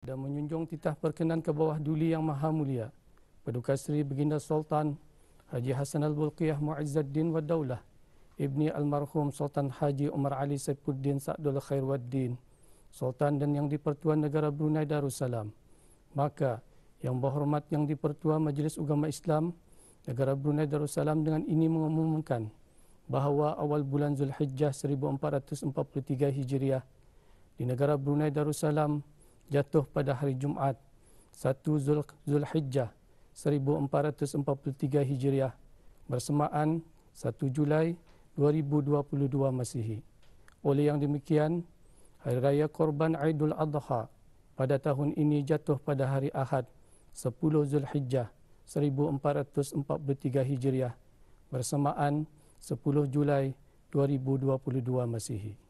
dan menyunjung titah perkenan ke bawah duli yang maha mulia. Paduka Seri Beginda Sultan Haji Hassan Al-Bulqiyah Mu'izzaddin wa Daulah, Ibni Almarhum Sultan Haji Umar Ali Saipuddin Sa'dul Khairwaddin, Sultan dan Yang Dipertuan Negara Brunei Darussalam. Maka, Yang Berhormat Yang Dipertua Majlis Ugama Islam, Negara Brunei Darussalam dengan ini mengumumkan bahawa awal bulan Zulhijjah 1443 Hijriah di negara Brunei Darussalam, jatuh pada hari Jumaat 1 Zul, Zulhijjah 1443 Hijriah bersamaan 1 Julai 2022 Masihi. Oleh yang demikian, Hari Raya Korban Aidul Adha pada tahun ini jatuh pada hari Ahad 10 Zulhijjah 1443 Hijriah bersamaan 10 Julai 2022 Masihi.